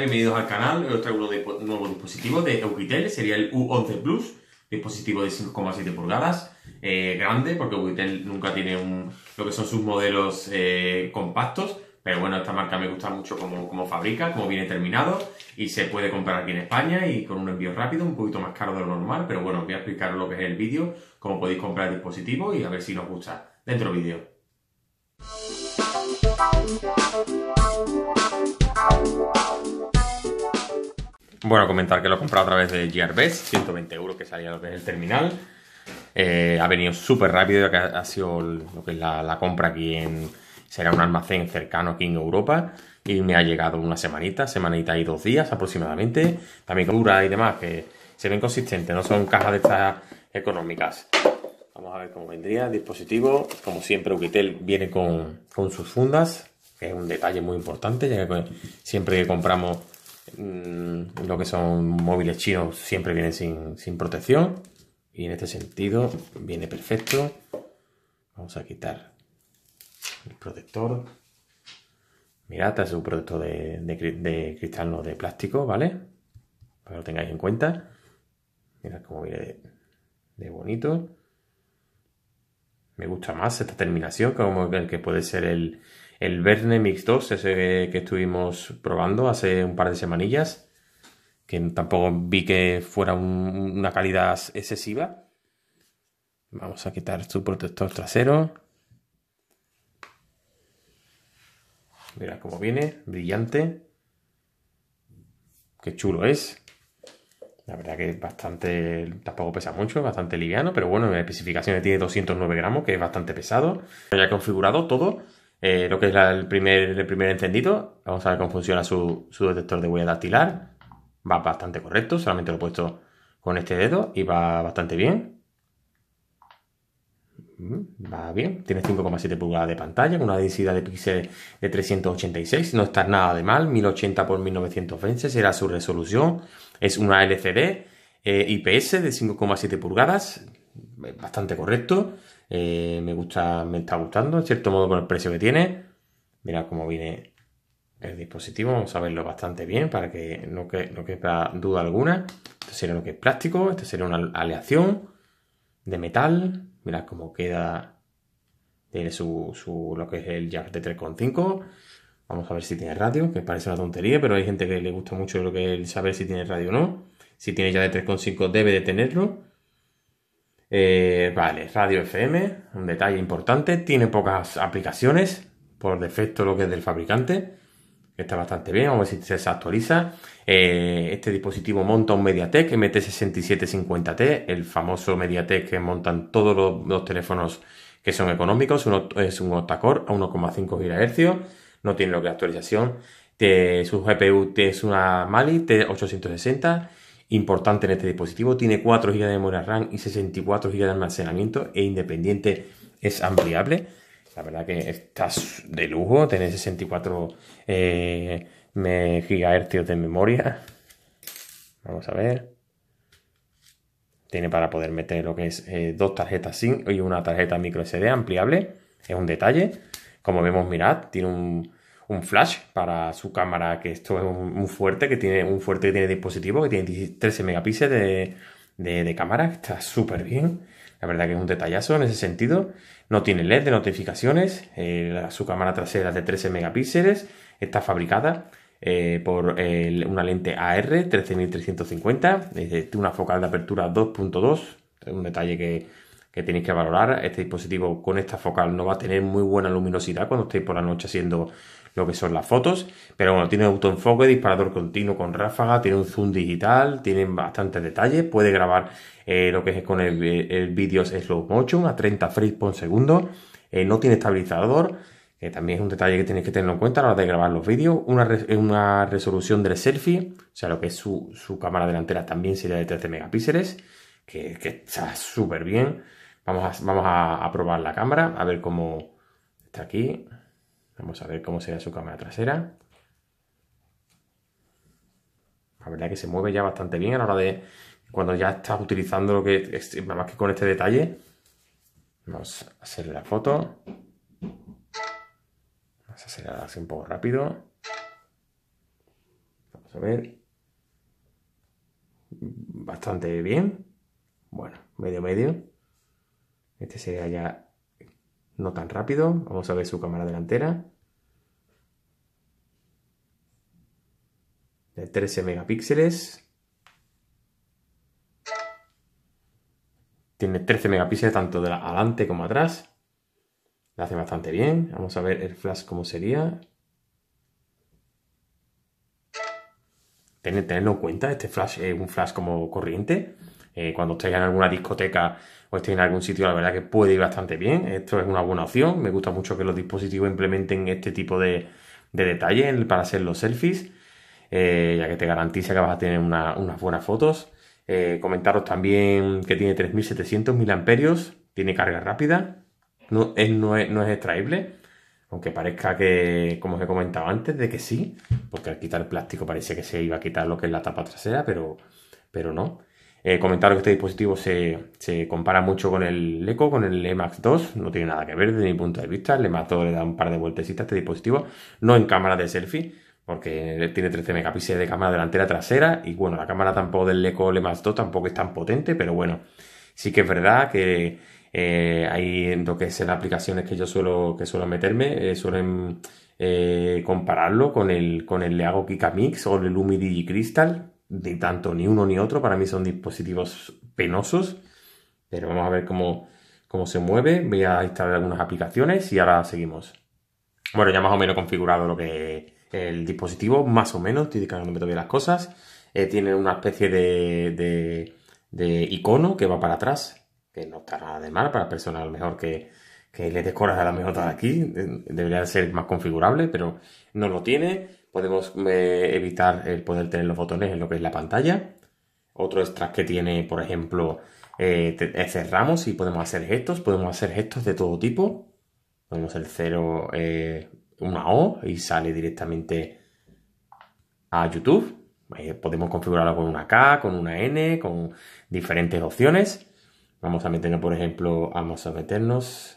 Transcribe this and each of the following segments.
Bienvenidos al canal, hoy os traigo un nuevo dispositivo de Euquitel, sería el U11 Plus, dispositivo de 5,7 pulgadas, eh, grande, porque Euquitel nunca tiene un, lo que son sus modelos eh, compactos, pero bueno, esta marca me gusta mucho como, fabrica, como viene terminado, y se puede comprar aquí en España y con un envío rápido, un poquito más caro de lo normal, pero bueno, voy a explicar lo que es el vídeo, cómo podéis comprar el dispositivo y a ver si nos gusta. Dentro vídeo. Bueno, comentar que lo he comprado a través de Gearbest. 120 euros que salía lo el terminal. Eh, ha venido súper rápido, que ha, sido lo que es la, compra aquí en. Será un almacén cercano aquí en Europa. Y me ha llegado una semanita, semanita y dos días aproximadamente. También dura y demás, que se ven consistentes, no son cajas de estas económicas. Vamos a ver cómo vendría el dispositivo. Como siempre, Uquitel viene con, sus fundas, que es un detalle muy importante, ya que siempre que compramos Mm, lo que son móviles chinos siempre vienen sin, protección y en este sentido viene perfecto vamos a quitar el protector mirad es un protector de, cristal no de plástico vale para que lo tengáis en cuenta mirad cómo viene de, de bonito me gusta más esta terminación como el que puede ser el, el Verne Mix 2, ese que estuvimos probando hace un par de semanillas, que tampoco vi que fuera una calidad excesiva. Vamos a quitar su protector trasero. Mira cómo viene, brillante. Qué chulo es. La verdad que es bastante, tampoco pesa mucho, es bastante liviano, pero bueno, en especificaciones tiene 209 gramos, que es bastante pesado. Ya he configurado todo eh, lo que es el, primer, el primer encendido. Vamos a ver cómo funciona su, detector de huella dactilar. Va bastante correcto, solamente lo he puesto con este dedo y va bastante bien. Mm, va bien, tiene 5,7 pulgadas de pantalla con una densidad de píxeles de 386, no está nada de mal, 1080 x 1920 será su resolución, es una LCD eh, IPS de 5,7 pulgadas, bastante correcto. Eh, me gusta, me está gustando, en cierto modo, con el precio que tiene. Mira cómo viene el dispositivo, vamos a verlo bastante bien para que no, que, quepa duda alguna. Este sería lo que es plástico, este sería una aleación de metal. Mira cómo queda, tiene su, su, lo que es el jack de 3.5. Vamos a ver si tiene radio, que parece una tontería, pero hay gente que le gusta mucho lo que es saber si tiene radio o no. Si tiene ya de 3.5 debe de tenerlo eh, vale, radio FM, un detalle importante. Tiene pocas aplicaciones, por defecto lo que es del fabricante. que Está bastante bien, vamos a ver si se actualiza. Eh, este dispositivo monta un MediaTek MT6750T, el famoso MediaTek que montan todos los, teléfonos que son económicos. Uno, es un octa-core a 1,5 GHz, no tiene lo que la actualización. De su GPU te, es una Mali T860 importante en este dispositivo. Tiene 4 GB de memoria RAM y 64 GB de almacenamiento e independiente es ampliable. La verdad que estás de lujo, tiene 64 eh, GHz de memoria. Vamos a ver. Tiene para poder meter lo que es eh, dos tarjetas SIM y una tarjeta micro SD ampliable. Es un detalle. Como vemos, mirad, tiene un, un flash para su cámara, que esto es muy fuerte, que tiene un fuerte que tiene dispositivo, que tiene 13 megapíxeles de, cámara, está súper bien. La verdad que es un detallazo en ese sentido. No tiene LED de notificaciones. Eh, su cámara trasera es de 13 megapíxeles. Está fabricada eh, por una lente AR 13350. Tiene una focal de apertura 2.2. Un detalle que, que tenéis que valorar. Este dispositivo con esta focal no va a tener muy buena luminosidad cuando estéis por la noche haciendo lo que son las fotos, pero bueno, tiene autoenfoque, disparador continuo con ráfaga, tiene un zoom digital, tiene bastantes detalles, puede grabar eh, lo que es con el, eh, vídeo slow motion a 30 frames por segundo, eh, no tiene estabilizador, que también es un detalle que tenéis que tener en cuenta a la hora de grabar los vídeos, una, una resolución del selfie, o sea, lo que es su, cámara delantera también sería de 13 megapíxeles, que, está súper bien. Vamos, a, vamos a probar la cámara, a ver cómo está aquí. Vamos a ver cómo será su cámara trasera. La verdad que se mueve ya bastante bien a la hora de... Cuando ya estás utilizando lo que... más que con este detalle. Vamos a hacerle la foto. Vamos a hacerla así un poco rápido. Vamos a ver. Bastante bien. Bueno, medio medio. Este sería ya no tan rápido. Vamos a ver su cámara delantera. 13 megapíxeles. Tiene 13 megapíxeles tanto de adelante como atrás. Lo hace bastante bien. Vamos a ver el flash cómo sería. tenerlo en cuenta, este flash es un flash como corriente. Eh, cuando estéis en alguna discoteca o estéis en algún sitio, la verdad que puede ir bastante bien. Esto es una buena opción. Me gusta mucho que los dispositivos implementen este tipo de, de detalles para hacer los selfies. Eh, ya que te garantiza que vas a tener unas buenas fotos. Eh, comentaros también que tiene 3700 amperios tiene carga rápida, no es, no es, extraíble, aunque parezca que, como os he comentado antes, de que sí, porque al quitar el plástico parece que se iba a quitar lo que es la tapa trasera, pero, pero no. Eh, comentaros que este dispositivo se, compara mucho con el Eco, con el EMAX 2, no tiene nada que ver desde mi punto de vista, el EMAX 2 le da un par de vueltecitas a este dispositivo, no en cámara de selfie, porque tiene 13 megapíxeles de cámara delantera trasera y bueno, la cámara tampoco del Leco L 2 tampoco es tan potente, pero bueno, sí que es verdad que eh, hay en lo que es en aplicaciones que yo suelo, que suelo meterme, eh, suelen eh, compararlo con el, con el Leago Kika Mix o el Lumi Crystal, ni tanto ni uno ni otro, para mí son dispositivos penosos, pero vamos a ver cómo, cómo se mueve, voy a instalar algunas aplicaciones y ahora seguimos. Bueno, ya más o menos configurado lo que el dispositivo, más o menos, estoy descargándome todavía las cosas. Eh, tiene una especie de, icono que va para atrás, que no está nada de mal para personas a lo mejor que, le decoras a la mejor de aquí, eh, debería ser más configurable, pero no lo tiene. Podemos eh, evitar el poder tener los botones en lo que es la pantalla. Otro extra que tiene, por ejemplo, cerramos y podemos hacer gestos, podemos hacer gestos de todo tipo. Podemos el cero, una O y sale directamente a YouTube. Eh, podemos configurarlo con una K, con una N, con diferentes opciones. Vamos a meternos, por ejemplo, vamos a meternos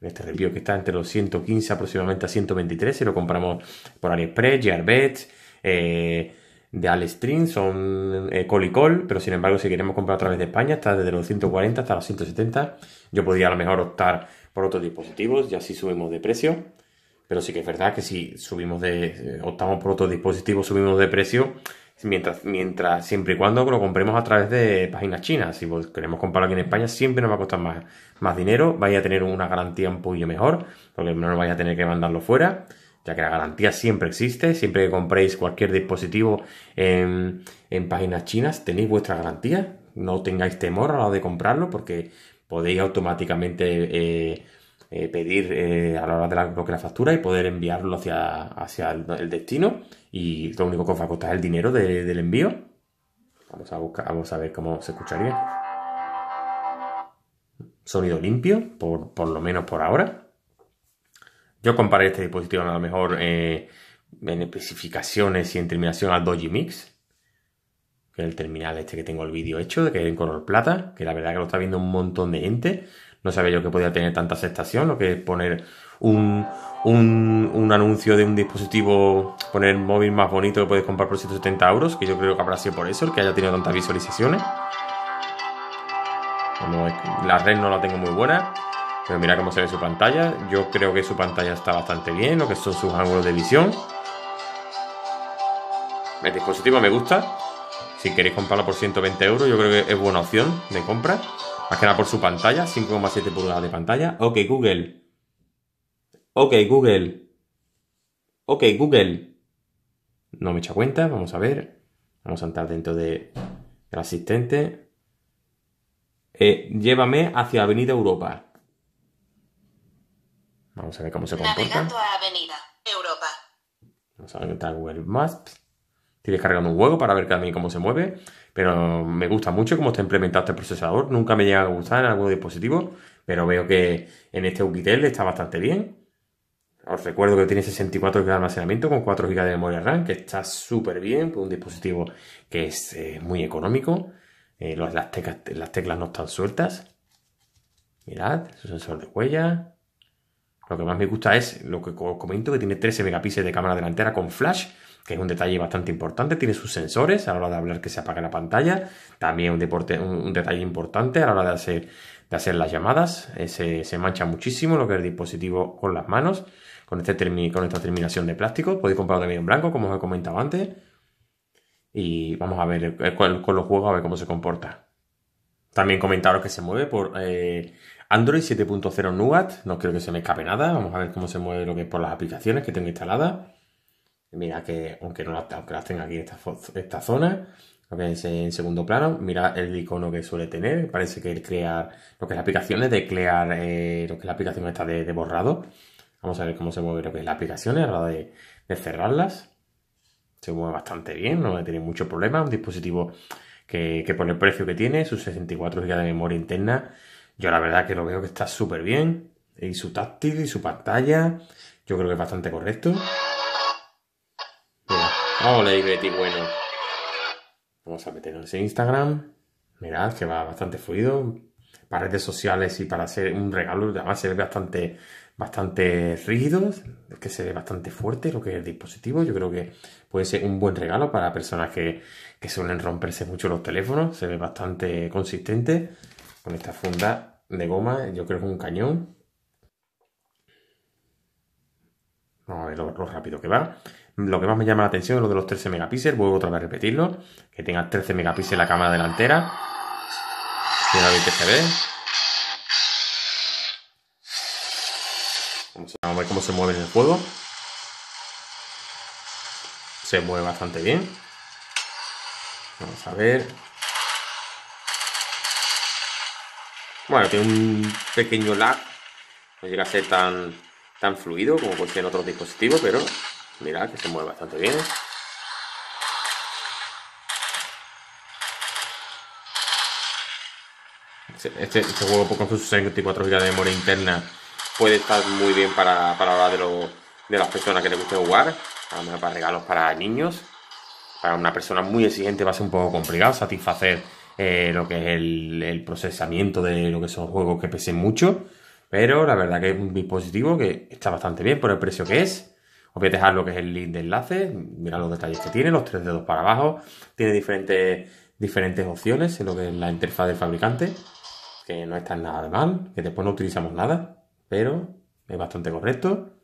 en este review que está entre los 115 aproximadamente a 123. Si lo compramos por AliExpress, Gearbet, eh, de Alestream son eh, col y col, pero sin embargo, si queremos comprar a través de España, está desde los 140 hasta los 170. Yo podría a lo mejor optar por otros dispositivos y así subimos de precio. Pero sí que es verdad que si subimos de, eh, optamos por otro dispositivo, subimos de precio, mientras, mientras, siempre y cuando lo compremos a través de páginas chinas. Si queremos comprar aquí en España, siempre nos va a costar más, dinero, vaya a tener una garantía un poquillo mejor, porque no nos vaya a tener que mandarlo fuera ya que la garantía siempre existe, siempre que compréis cualquier dispositivo en, páginas chinas tenéis vuestra garantía, no tengáis temor a la hora de comprarlo porque podéis automáticamente eh, eh, pedir eh, a la hora de la, la factura y poder enviarlo hacia, el, destino. Y lo único que os va a costar es el dinero del envío. Vamos a, buscar, vamos a ver cómo se escucharía. Sonido limpio, por, lo menos por ahora. Yo comparé este dispositivo a lo mejor eh, en especificaciones y en terminación al Doji Mix, que es el terminal este que tengo el vídeo hecho, que es en color plata, que la verdad que lo está viendo un montón de gente. No sabía yo que podía tener tanta aceptación, lo que es poner un, anuncio de un dispositivo, poner móvil más bonito que puedes comprar por 170 euros, que yo creo que habrá sido por eso el que haya tenido tantas visualizaciones. la red no la tengo muy buena, pero mira cómo se ve su pantalla. Yo creo que su pantalla está bastante bien, lo que son sus ángulos de visión. El dispositivo me gusta. Si queréis comprarlo por 120 euros, yo creo que es buena opción de compra. Más que nada por su pantalla, 5,7 pulgadas de pantalla. Ok, Google. Ok, Google. Ok, Google. No me echa cuenta, vamos a ver. Vamos a entrar dentro de, del asistente. Eh, llévame hacia Avenida Europa. Vamos a ver cómo se comporta. Navegando a Avenida Europa. Vamos a ver, Google Maps. Estoy descargando un juego para ver también cómo se mueve. Pero me gusta mucho cómo está implementado este procesador. Nunca me llega a gustar en algún dispositivo, pero veo que en este Ukitel está bastante bien. Os recuerdo que tiene 64 GB de almacenamiento con 4 GB de memoria RAM, que está súper bien, un dispositivo que es eh, muy económico. Eh, las, teclas, las teclas no están sueltas. Mirad, su sensor de huella. Lo que más me gusta es, lo que os comento, que tiene 13 megapíxeles de cámara delantera con flash que es un detalle bastante importante. Tiene sus sensores a la hora de hablar que se apaga la pantalla. También un, un, detalle importante a la hora de hacer, de hacer las llamadas. Eh, se, mancha muchísimo lo que es el dispositivo con las manos, con, este con esta terminación de plástico. Podéis comprarlo también en blanco, como os he comentado antes. Y vamos a ver eh, con, los juegos, a ver cómo se comporta. También comentaros que se mueve por eh, Android 7.0 Nougat. No creo que se me escape nada. Vamos a ver cómo se mueve lo que por las aplicaciones que tengo instaladas. Mira que, aunque no las, aunque tenga aquí en esta, esta zona, en segundo plano, mira el icono que suele tener, parece que el crear, lo que es la aplicación de crear, eh, lo que es la aplicación está de, borrado. Vamos a ver cómo se mueve lo que es la aplicación, a la de, de, cerrarlas. Se mueve bastante bien, no tiene mucho problema, un dispositivo que, que por el precio que tiene, sus 64 GB de memoria interna, yo la verdad que lo veo que está súper bien. Y su táctil y su pantalla, yo creo que es bastante correcto. Hola, bueno. Vamos a meternos en Instagram. Mirad que va bastante fluido. Para redes sociales y para hacer un regalo, además se ve bastante, bastante rígido. Es que se ve bastante fuerte lo que es el dispositivo. Yo creo que puede ser un buen regalo para personas que, suelen romperse mucho los teléfonos. Se ve bastante consistente. Con esta funda de goma, yo creo que es un cañón. Vamos a ver lo rápido que va. Lo que más me llama la atención es lo de los 13 megapíxeles, vuelvo otra vez a repetirlo, que tenga 13 megapíxeles la cámara delantera. bien que se Vamos a ver cómo se mueve en el juego. Se mueve bastante bien. Vamos a ver. Bueno, tiene un pequeño lag. No llega a ser tan, tan fluido como cualquier otro en otros dispositivos, pero Mirad que se mueve bastante bien. Este, este, este juego pues, con sus 64 GB de memoria interna puede estar muy bien para, la de, de las personas que les guste jugar. mejor para regalos para niños. Para una persona muy exigente va a ser un poco complicado satisfacer eh, lo que es el, el, procesamiento de lo que son juegos que pesen mucho. Pero la verdad que es un dispositivo que está bastante bien por el precio que es. Os voy a dejar lo que es el link de enlace, mirad los detalles que tiene, los tres dedos para abajo, tiene diferentes, diferentes opciones en lo que es la interfaz del fabricante, que no está en nada de mal, que después no utilizamos nada, pero es bastante correcto.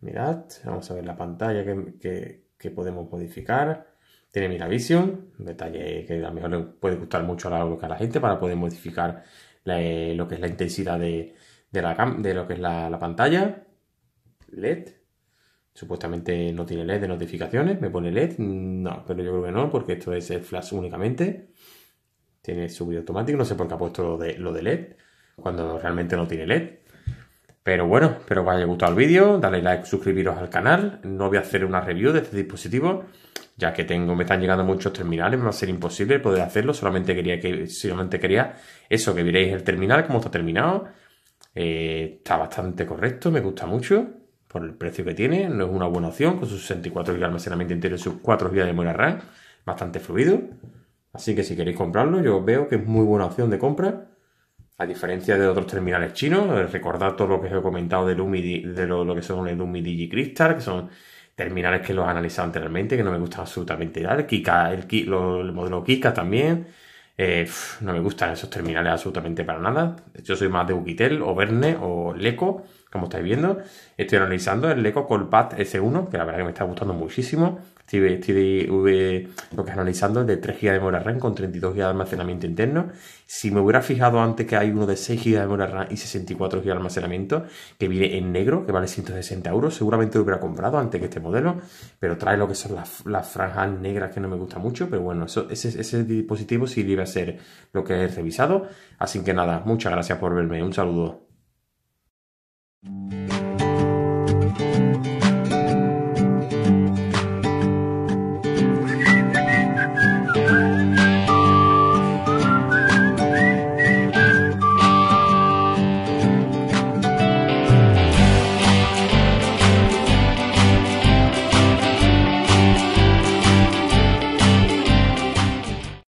Mirad, vamos a ver la pantalla que, podemos modificar. Tiene MiraVision, un detalle que a lo mejor le puede gustar mucho a la, gente para poder modificar eh, lo que es la intensidad de, la, de lo que es la, la pantalla. LED, Supuestamente no tiene LED de notificaciones. ¿Me pone LED? No, pero yo creo que no, porque esto es el flash únicamente. Tiene subido automático. No sé por qué ha puesto lo de, lo de LED cuando realmente no tiene LED. Pero bueno, espero que os haya gustado el vídeo. Dale like, suscribiros al canal. No voy a hacer una review de este dispositivo, ya que tengo, me están llegando muchos terminales, me va a ser imposible poder hacerlo. Solamente quería que, solamente quería eso, que vierais el terminal, cómo está terminado. Eh, está bastante correcto, me gusta mucho por el precio que tiene, no es una buena opción, con sus 64 GB de almacenamiento interior y sus 4 GB de memoria RAM, bastante fluido. Así que si queréis comprarlo, yo veo que es muy buena opción de compra. A diferencia de otros terminales chinos, eh, recordad todo lo que os he comentado del de lo, que son el Umi Digi que son terminales que los he analizado anteriormente, que no me gustan absolutamente nada. El el modelo Kika también eh, no me gustan esos terminales absolutamente para nada. Yo soy más de Ukitel o Verne o Leco, como estáis viendo. Estoy analizando el Leco Colpad S1, que la verdad que me está gustando muchísimo. Estoy, estoy analizando el de 3 GB de memoria RAM con 32 GB de almacenamiento interno. Si me hubiera fijado antes que hay uno de 6 GB de memoria RAM y 64 GB de almacenamiento, que viene en negro, que vale 160 euros, seguramente lo hubiera comprado antes que este modelo, pero trae lo que son las, franjas negras que no me gusta mucho, pero bueno, eso, ese, ese dispositivo sí libera ser lo que es revisado. Así que nada, muchas gracias por verme. Un saludo.